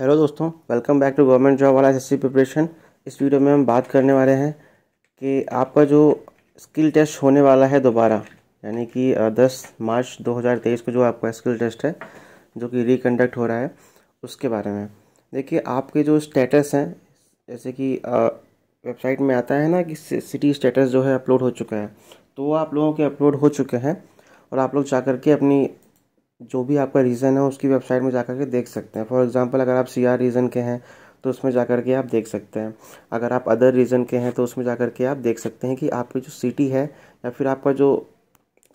hello दोस्तों welcome back to government job वाला एस प्रिपरेशन इस वीडियो में हम बात करने वाले हैं कि आपका जो स्किल टेस्ट होने वाला है दोबारा यानी कि 10 मार्च 2023 को जो आपका स्किल टेस्ट है जो कि रिकंडक्ट हो रहा है उसके बारे में देखिए आपके जो स्टेटस हैं जैसे कि वेबसाइट में आता है ना कि सिटी स्टेटस जो है अपलोड हो चुका है तो वो आप लोगों के अपलोड हो चुके हैं और आप लोग जा के अपनी जो भी आपका रीज़न है उसकी वेबसाइट में जा कर के देख सकते हैं फॉर एग्ज़ाम्पल अगर आप सी आर रीज़न के हैं तो उसमें जा कर के आप देख सकते हैं अगर आप अदर रीज़न के हैं तो उसमें जा के आप देख सकते हैं कि आपकी जो सिटी है या फिर आपका जो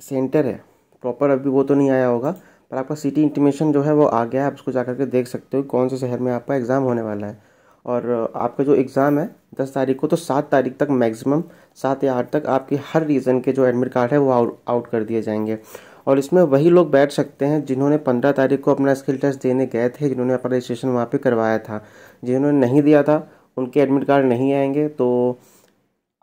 सेंटर है प्रॉपर अभी वो तो नहीं आया होगा पर आपका सिटी इंटीमेशन जो है वो आ गया है आप उसको जा के देख सकते हो कौन से शहर में आपका एग्ज़ाम होने वाला है और आपका जो एग्ज़ाम है दस तारीख को तो सात तारीख तक मैक्सिमम सात या आठ तक आपके हर रीज़न के जो एडमिट कार्ड है वो आउट आउट कर दिए जाएंगे और इसमें वही लोग बैठ सकते हैं जिन्होंने पंद्रह तारीख को अपना स्किल टेस्ट देने गए थे जिन्होंने अपना रजिस्ट्रेशन वहाँ पर करवाया था जिन्होंने नहीं दिया था उनके एडमिट कार्ड नहीं आएंगे तो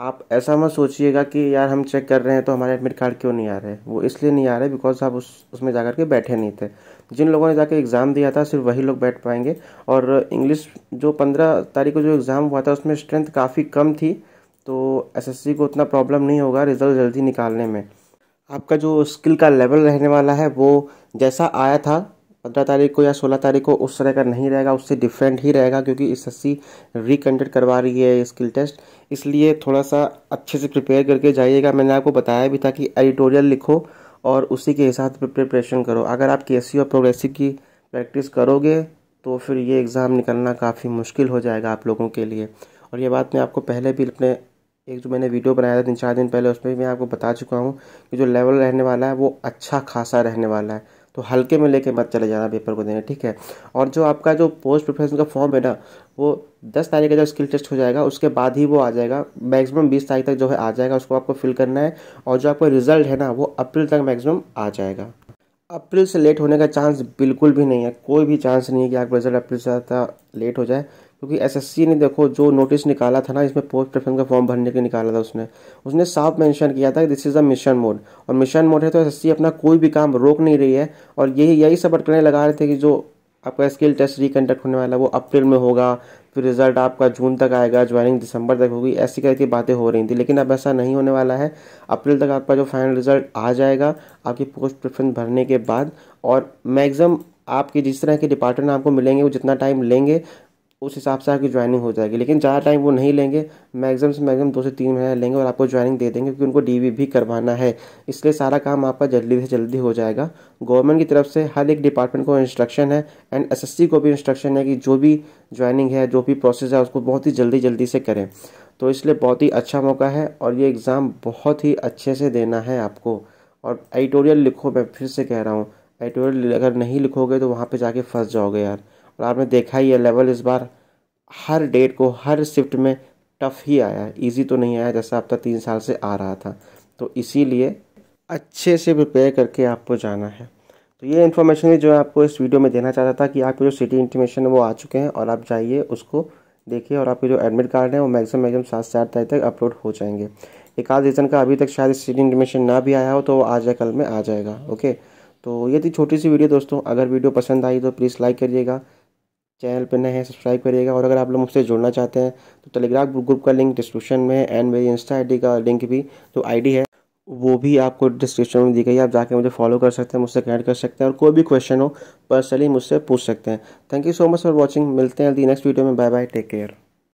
आप ऐसा मत सोचिएगा कि यार हम चेक कर रहे हैं तो हमारे एडमिट कार्ड क्यों नहीं आ रहे वो इसलिए नहीं आ रहे बिकॉज आप उस उसमें जा के बैठे नहीं थे जिन लोगों ने जाकर एग्ज़ाम दिया था सिर्फ वही लोग बैठ पाएंगे और इंग्लिश जो पंद्रह तारीख को जो एग्ज़ाम हुआ था उसमें स्ट्रेंथ काफ़ी कम थी तो एसएससी को उतना प्रॉब्लम नहीं होगा रिज़ल्ट जल्दी निकालने में आपका जो स्किल का लेवल रहने वाला है वो जैसा आया था पंद्रह तारीख को या सोलह तारीख को उस तरह का नहीं रहेगा उससे डिफरेंट ही रहेगा क्योंकि एस एस सी रिकंडक्ट करवा रही है स्किल टेस्ट इसलिए थोड़ा सा अच्छे से प्रिपेयर करके जाइएगा मैंने आपको बताया भी था कि एडिटोरियल लिखो और उसी के हिसाब से प्रिपरेशन करो अगर आप के और प्रोग्रेसिव की प्रैक्टिस करोगे तो फिर ये एग्ज़ाम निकलना काफ़ी मुश्किल हो जाएगा आप लोगों के लिए और ये बात मैं आपको पहले भी अपने एक जो मैंने वीडियो बनाया था तीन चार दिन पहले उसमें मैं आपको बता चुका हूँ कि जो लेवल रहने वाला है वो अच्छा खासा रहने वाला है तो हल्के में लेके मत चले जाना पेपर को देने ठीक है और जो आपका जो पोस्ट प्रोफेशन का फॉर्म है ना वो दस तारीख का जब स्किल टेस्ट हो जाएगा उसके बाद ही वो आ जाएगा मैक्सिमम बीस तारीख तक जो है आ जाएगा उसको आपको फिल करना है और जो आपका रिजल्ट है ना वो अप्रैल तक मैक्सिमम आ जाएगा अप्रैल से लेट होने का चांस बिल्कुल भी नहीं है कोई भी चांस नहीं है कि आपका रिजल्ट अप्रैल से ज़्यादा लेट हो जाए क्योंकि तो एसएससी ने देखो जो नोटिस निकाला था ना इसमें पोस्ट प्रेफरेंस का फॉर्म भरने के निकाला था उसने उसने साफ मेंशन किया था कि this is a mission mode और मिशन मोड है तो एस अपना कोई भी काम रोक नहीं रही है और यही यही सब अटकने लगा रहे थे कि जो आपका स्किल टेस्ट रिकंडक्ट होने वाला है वो अप्रैल में होगा फिर रिजल्ट आपका जून तक आएगा ज्वाइनिंग दिसंबर तक होगी ऐसी कई बातें हो रही थी लेकिन अब ऐसा नहीं होने वाला है अप्रैल तक आपका जो फाइनल रिजल्ट आ जाएगा आपकी पोस्ट प्रेफरेंस भरने के बाद और मैगजम आपके जिस तरह के डिपार्टमेंट आपको मिलेंगे वो जितना टाइम लेंगे उस हिसाब से आपकी ज्वाइनिंग हो जाएगी लेकिन ज़्यादा टाइम वो नहीं लेंगे मैगज़म से मैगजम दो से तीन महीने लेंगे और आपको ज्वाइनिंग दे देंगे क्योंकि उनको डी भी करवाना है इसलिए सारा काम आपका जल्दी से जल्दी हो जाएगा गवर्नमेंट की तरफ से हर एक डिपार्टमेंट को इंस्ट्रक्शन है एंड एस को भी इंस्ट्रक्शन है कि जो भी ज्वाइनिंग है जो भी प्रोसेस है उसको बहुत ही जल्दी जल्दी से करें तो इसलिए बहुत ही अच्छा मौका है और ये एग्ज़ाम बहुत ही अच्छे से देना है आपको और एडिटोरियल लिखो मैं फिर से कह रहा हूँ एडिटोरियल अगर नहीं लिखोगे तो वहाँ पर जाके फंस जाओगे यार और आपने देखा ही है लेवल इस बार हर डेट को हर शिफ्ट में टफ़ ही आया है ईजी तो नहीं आया जैसा अब तक तीन साल से आ रहा था तो इसीलिए अच्छे से प्रिपेयर करके आपको जाना है तो ये इन्फॉर्मेशन जो है आपको इस वीडियो में देना चाहता था कि आपके जो सिटी इंटीमेशन है वो आ चुके हैं और आप जाइए उसको देखिए और आपके जो एडमिट कार्ड है वो मैक्सिमम मैक्सिमम सात से आठ तारीख तक अपलोड हो जाएंगे एक आध रीज़न का अभी तक शायद सिटी इंटीमेशन ना भी आया हो तो वो आज या कल में आ जाएगा ओके तो ये थी छोटी सी वीडियो दोस्तों अगर वीडियो पसंद आई तो प्लीज़ लाइक करिएगा चैनल पर नए हैं सब्सक्राइब करिएगा और अगर आप लोग मुझसे जुड़ना चाहते हैं तो टेलीग्राम ग्रुप का लिंक डिस्क्रिप्शन में एंड मेरी इंस्टा आई का लिंक भी जो आई है वो भी आपको डिस्क्रिप्शन में दी गई है आप जाके मुझे फॉलो कर सकते हैं मुझसे कनेक्ट कर सकते हैं और कोई भी क्वेश्चन हो पर्सनली मुझसे पूछ सकते हैं thank you so much for watching मिलते हैं दी नेक्स्ट वीडियो में बाय बाय टेक केयर